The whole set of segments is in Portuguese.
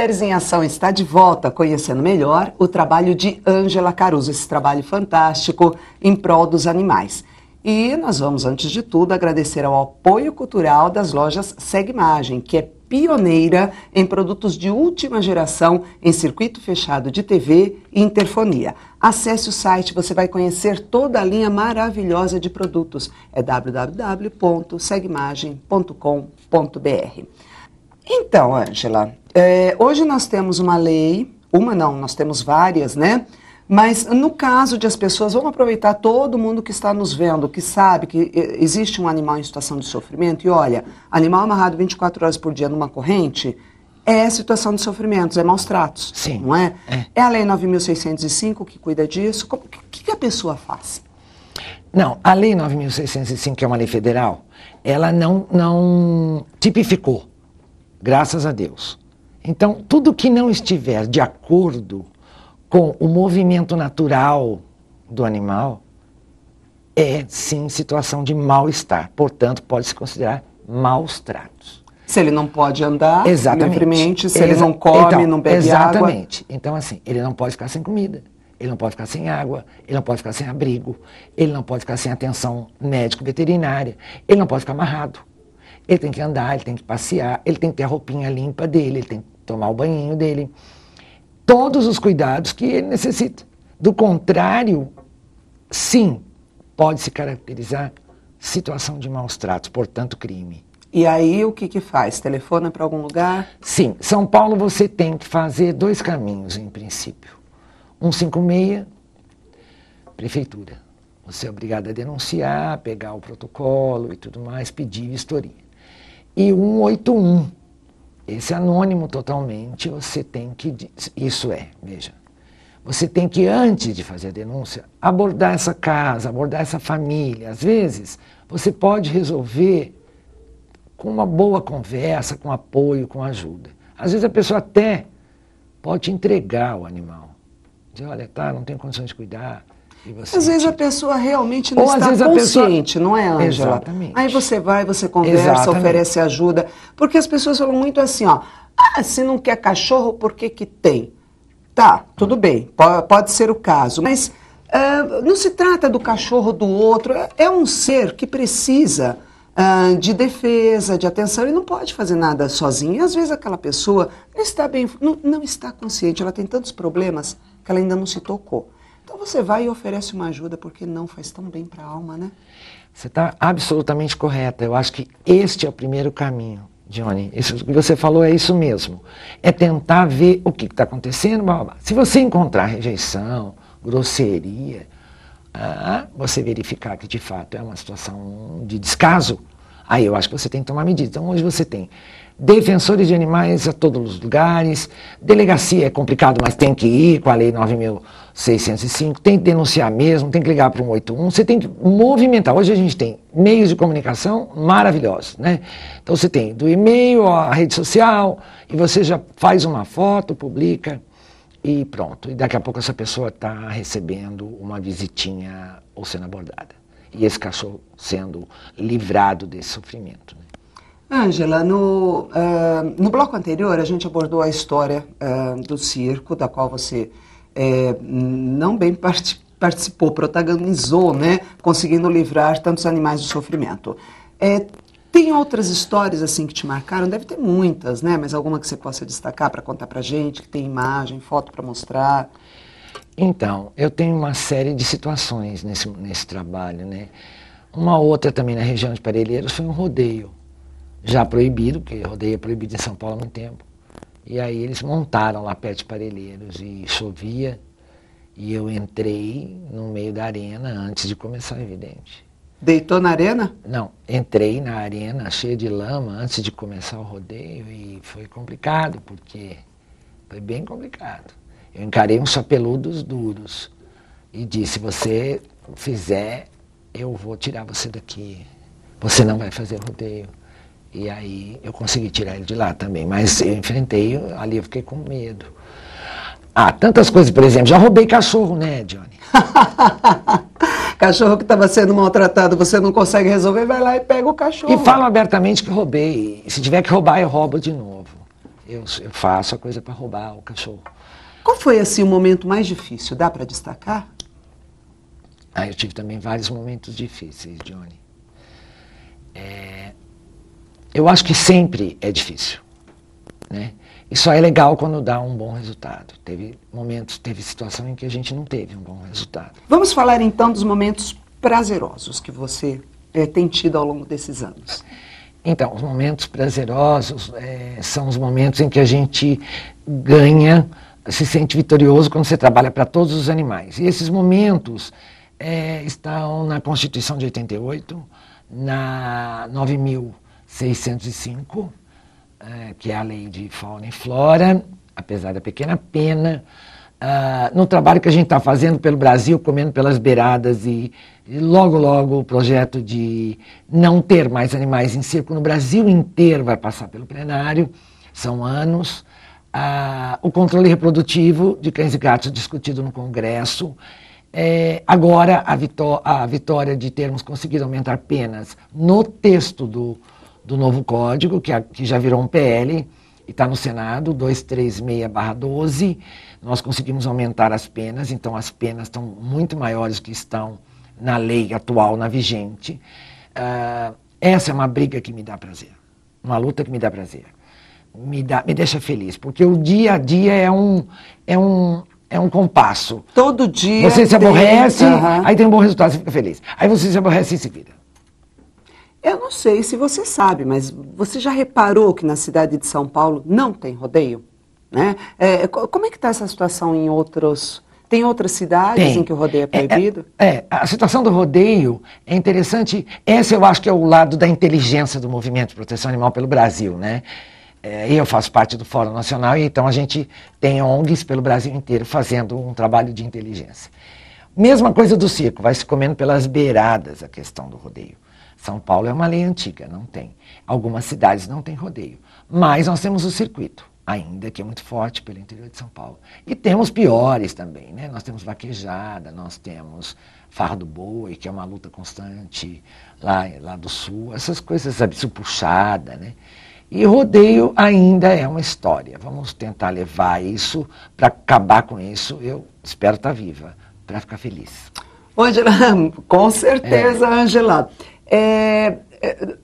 Mulheres em Ação está de volta, conhecendo melhor o trabalho de Ângela Caruso, esse trabalho fantástico em prol dos animais. E nós vamos, antes de tudo, agradecer ao apoio cultural das lojas Segimagem, que é pioneira em produtos de última geração em circuito fechado de TV e interfonia. Acesse o site, você vai conhecer toda a linha maravilhosa de produtos. É www.segimagem.com.br. Então, Ângela, é, hoje nós temos uma lei, uma não, nós temos várias, né? Mas no caso de as pessoas, vamos aproveitar todo mundo que está nos vendo, que sabe que é, existe um animal em situação de sofrimento, e olha, animal amarrado 24 horas por dia numa corrente, é situação de sofrimentos, é maus tratos, Sim, não é? é? É, a Lei 9.605 que cuida disso. O que, que, a pessoa faz? Não, a Lei 9.605, que é uma lei federal, ela não, não tipificou Graças a Deus. Então, tudo que não estiver de acordo com o movimento natural do animal é sim situação de mal-estar. Portanto, pode se considerar maus tratos. Se ele não pode andar exatamente. livremente, se Exa ele não come, então, não bebe exatamente. água. Exatamente. Então, assim, ele não pode ficar sem comida, ele não pode ficar sem água, ele não pode ficar sem abrigo, ele não pode ficar sem atenção médico-veterinária, ele não pode ficar amarrado. Ele tem que andar, ele tem que passear, ele tem que ter a roupinha limpa dele, ele tem que tomar o banhinho dele. Todos os cuidados que ele necessita. Do contrário, sim, pode se caracterizar situação de maus tratos, portanto, crime. E aí o que, que faz? Telefona para algum lugar? Sim, São Paulo você tem que fazer dois caminhos em princípio. 156, prefeitura. Você é obrigado a denunciar, pegar o protocolo e tudo mais, pedir vistoria e 181. Esse é anônimo totalmente, você tem que. Isso é, veja. Você tem que, antes de fazer a denúncia, abordar essa casa, abordar essa família. Às vezes, você pode resolver com uma boa conversa, com apoio, com ajuda. Às vezes, a pessoa até pode entregar o animal. Dizer: olha, tá, não tem condições de cuidar, às vezes a pessoa realmente não Ou está consciente, pessoa... não é, Ângela? Exatamente. Aí você vai, você conversa, Exatamente. oferece ajuda. Porque as pessoas falam muito assim, ó. Ah, se não quer cachorro, por que que tem? Tá, tudo bem, pode ser o caso. Mas uh, não se trata do cachorro do outro. É, é um ser que precisa uh, de defesa, de atenção. E não pode fazer nada sozinho. E às vezes aquela pessoa não está bem, não, não está consciente. Ela tem tantos problemas que ela ainda não se tocou. Então você vai e oferece uma ajuda, porque não faz tão bem para a alma, né? Você está absolutamente correta. Eu acho que este é o primeiro caminho, Johnny. Isso que você falou é isso mesmo. É tentar ver o que está acontecendo. Se você encontrar rejeição, grosseria, ah, você verificar que de fato é uma situação de descaso, Aí eu acho que você tem que tomar medidas. Então hoje você tem defensores de animais a todos os lugares, delegacia é complicado, mas tem que ir com a lei 9605, tem que denunciar mesmo, tem que ligar para o 181, você tem que movimentar. Hoje a gente tem meios de comunicação maravilhosos, né? Então você tem do e-mail à rede social e você já faz uma foto, publica e pronto. E daqui a pouco essa pessoa está recebendo uma visitinha ou sendo abordada e esse cachorro sendo livrado desse sofrimento. Ângela, né? no, uh, no bloco anterior a gente abordou a história uh, do circo, da qual você é, não bem part participou, protagonizou, né, conseguindo livrar tantos animais do sofrimento. É, tem outras histórias assim que te marcaram? Deve ter muitas, né? Mas alguma que você possa destacar para contar para gente, que tem imagem, foto para mostrar? Então, eu tenho uma série de situações nesse, nesse trabalho, né? Uma outra também na região de Parelheiros foi um rodeio, já proibido, porque rodeio é proibido em São Paulo há muito tempo. E aí eles montaram lá perto de Parelheiros e chovia, e eu entrei no meio da arena antes de começar, evidente. Deitou na arena? Não, entrei na arena cheia de lama antes de começar o rodeio e foi complicado, porque foi bem complicado. Eu encarei uns apeludos duros e disse: "Se Você fizer, eu vou tirar você daqui. Você não vai fazer rodeio. E aí eu consegui tirar ele de lá também, mas eu enfrentei, ali eu fiquei com medo. Ah, tantas coisas, por exemplo, já roubei cachorro, né, Johnny? cachorro que estava sendo maltratado, você não consegue resolver, vai lá e pega o cachorro. E falo abertamente que roubei. Se tiver que roubar, eu roubo de novo. Eu, eu faço a coisa para roubar o cachorro. Qual foi assim o momento mais difícil? Dá para destacar? Ah, eu tive também vários momentos difíceis, Johnny. É... Eu acho que sempre é difícil, né? E só é legal quando dá um bom resultado. Teve momentos, teve situação em que a gente não teve um bom resultado. Vamos falar então dos momentos prazerosos que você é, tem tido ao longo desses anos. Então, os momentos prazerosos é, são os momentos em que a gente ganha se sente vitorioso quando você trabalha para todos os animais. E esses momentos é, estão na Constituição de 88, na 9605, é, que é a lei de fauna e flora, apesar da pequena pena, Uh, no trabalho que a gente está fazendo pelo Brasil, comendo pelas beiradas e, e, logo, logo o projeto de não ter mais animais em circo no Brasil inteiro vai passar pelo plenário. São anos, a, o controle reprodutivo de cães e gatos discutido no Congresso. É, agora, a, vitó a, vitória de termos conseguido aumentar penas no texto do, do novo código, que, a, que já virou um PL e está no Senado, 236-12, nós conseguimos aumentar as penas, então as penas estão muito maiores que estão na lei atual, na vigente. Uh, essa é uma briga que me dá prazer, uma luta que me dá prazer me, dá, me deixa feliz, porque o dia a dia é um, é um, é um compasso. Todo dia. Você se aborrece, tem... aí tem um bom resultado, você fica feliz. Aí você se aborrece e se vira. Eu não sei se você sabe, mas você já reparou que na cidade de São Paulo não tem rodeio? Né? É, é como é que está essa situação em outros... Tem outras cidades tem. em que o rodeio é, é, é proibido? É, é, a situação do rodeio é interessante. Esse eu acho que é o lado da inteligência do movimento de proteção animal pelo Brasil, né? é, eu faço parte do Fórum Nacional, e então a gente tem ONGs pelo Brasil inteiro fazendo um trabalho de inteligência. Mesma coisa do circo, vai se comendo pelas beiradas a questão do rodeio. São Paulo é uma lei antiga, não tem. Algumas cidades não têm rodeio. Mas nós temos o circuito, ainda que é muito forte pelo interior de São Paulo. E temos piores também, né? Nós temos vaquejada, nós temos farra do boi, que é uma luta constante lá, lá do sul. Essas coisas, sabe, puxada, né? E rodeio ainda é uma história. Vamos tentar levar isso para acabar com isso. Eu espero estar tá viva para ficar feliz. Angela, com certeza, é. Angela. É, é,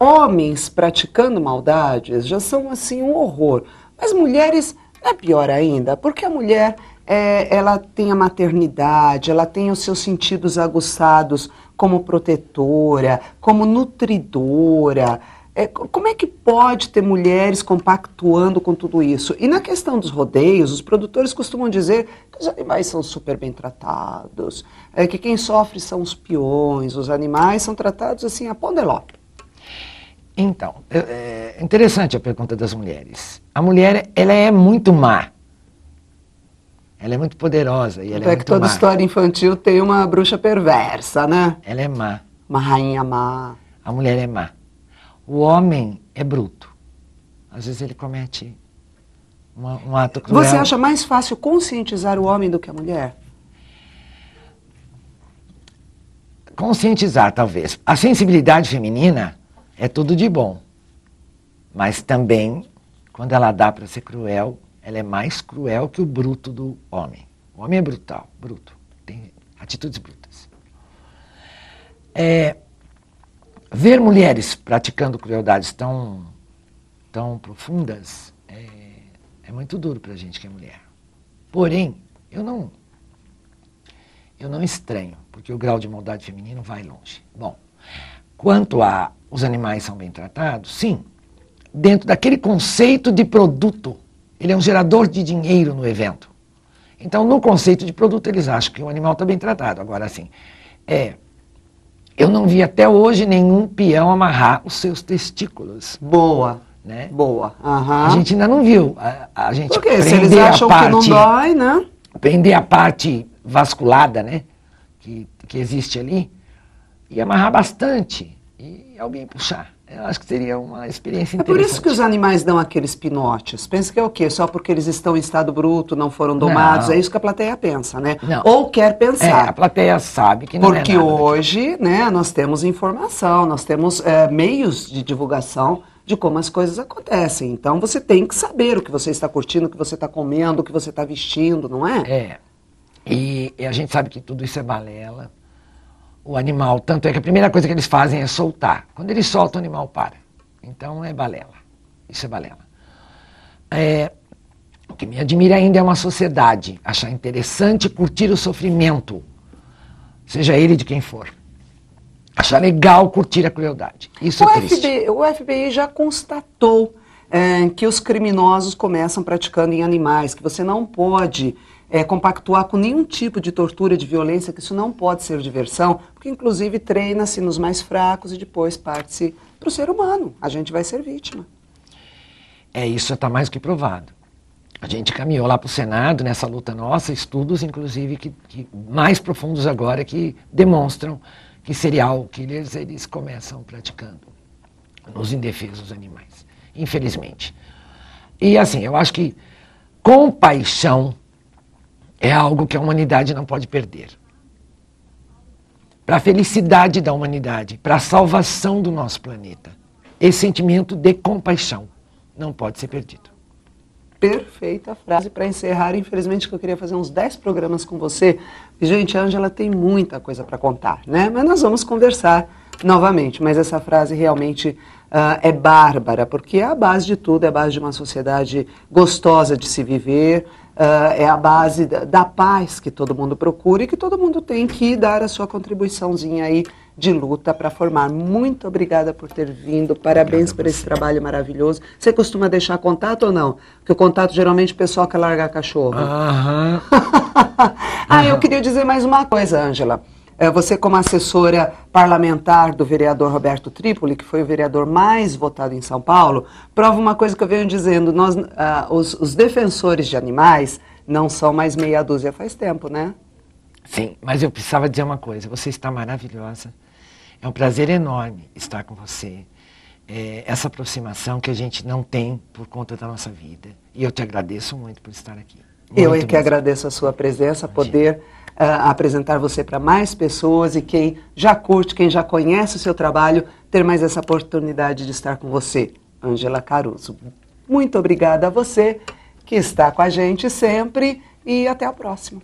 homens praticando maldades já são assim um horror. Mas mulheres é pior ainda, porque a mulher é, ela tem a maternidade, ela tem os seus sentidos aguçados como protetora, como nutridora. É, como é que pode ter mulheres compactuando com tudo isso? E na questão dos rodeios, os produtores costumam dizer que os animais são super bem tratados, é, que quem sofre são os peões, os animais são tratados assim a pondeló. Então, é, é interessante a pergunta das mulheres. A mulher, ela é muito má. Ela é muito poderosa e ela é, é que toda má. história infantil tem uma bruxa perversa, né? Ela é má. Uma rainha má. A mulher é má o homem é bruto. Às vezes ele comete uma, um ato cruel. Você acha mais fácil conscientizar o homem do que a mulher? Conscientizar, talvez. A sensibilidade feminina é tudo de bom. Mas também, quando ela dá para ser cruel, ela é mais cruel que o bruto do homem. O homem é brutal, bruto. Tem atitudes brutas. É, ver mulheres praticando crueldades tão, tão profundas é, é muito duro para a gente que é mulher. Porém, eu não, eu não estranho, porque o grau de maldade feminino vai longe. Bom, quanto a os animais são bem tratados, sim, dentro daquele conceito de produto, ele é um gerador de dinheiro no evento. Então, no conceito de produto, eles acham que o animal está bem tratado. Agora, assim, é eu não vi até hoje nenhum peão amarrar os seus testículos. Boa. Né? Boa. Uhum. A gente ainda não viu. A, a gente Porque se eles acham parte, que não dói, né? Prender a parte vasculada, né? Que, que existe ali. E amarrar bastante. E alguém puxar. Eu acho que seria uma experiência é interessante. É por isso que os animais dão aqueles pinotes. Pensa que é o quê? Só porque eles estão em estado bruto, não foram domados. Não. É isso que a plateia pensa, né? Não. Ou quer pensar. É, a plateia sabe que não é Porque é hoje, né, nós temos informação, nós temos é, meios de divulgação de como as coisas acontecem. Então você tem que saber o que você está curtindo, o que você está comendo, o que você está vestindo, não é? É. E, e a gente sabe que tudo isso é balela o animal. Tanto é que a primeira coisa que eles fazem é soltar. Quando eles soltam, o animal para. Então é balela. Isso é balela. É, o que me admira ainda é uma sociedade achar interessante curtir o sofrimento, seja ele de quem for. Achar legal curtir a crueldade. Isso é o é triste. FBI, o FBI já constatou é, que os criminosos começam praticando em animais, que você não pode é, compactuar com nenhum tipo de tortura, de violência, que isso não pode ser diversão, porque inclusive treina-se nos mais fracos e depois parte-se para o ser humano. A gente vai ser vítima. É, isso está mais que provado. A gente caminhou lá para o Senado nessa luta nossa, estudos inclusive que, que, mais profundos agora que demonstram que serial killers eles começam praticando nos indefesos animais, infelizmente. E assim, eu acho que compaixão é algo que a humanidade não pode perder. Para a felicidade da humanidade, para a salvação do nosso planeta, esse sentimento de compaixão não pode ser perdido. Perfeita frase para encerrar. Infelizmente, que eu queria fazer uns 10 programas com você. Gente, a Ângela tem muita coisa para contar, né? Mas nós vamos conversar novamente. Mas essa frase realmente uh, é bárbara, porque é a base de tudo é a base de uma sociedade gostosa de se viver, ah, é a base da, da paz que todo mundo procura e que todo mundo tem que dar a sua contribuiçãozinha aí de luta para formar. Muito obrigada por ter vindo, parabéns por esse trabalho maravilhoso. Você costuma deixar contato ou não? Porque o contato geralmente o pessoal quer largar cachorro. Aham. ah, eu queria dizer mais uma coisa, Ângela. É, você, como assessora parlamentar do vereador Roberto Tripoli, que foi o vereador mais votado em São Paulo, prova uma coisa que eu venho dizendo: nós, uh, os, os, defensores de animais não são mais meia dúzia faz tempo, né? Sim, mas eu precisava dizer uma coisa: você está maravilhosa. É um prazer enorme estar com você. É, essa aproximação que a gente não tem por conta da nossa vida. E eu te agradeço muito por estar aqui. Muito eu é que mesmo. agradeço a sua presença, Imagina. poder eh, apresentar você para mais pessoas e quem já curte, quem já conhece o seu trabalho, ter mais essa oportunidade de estar com você. Angela Caruso. Muito obrigada a você que está com a gente sempre e até a próxima.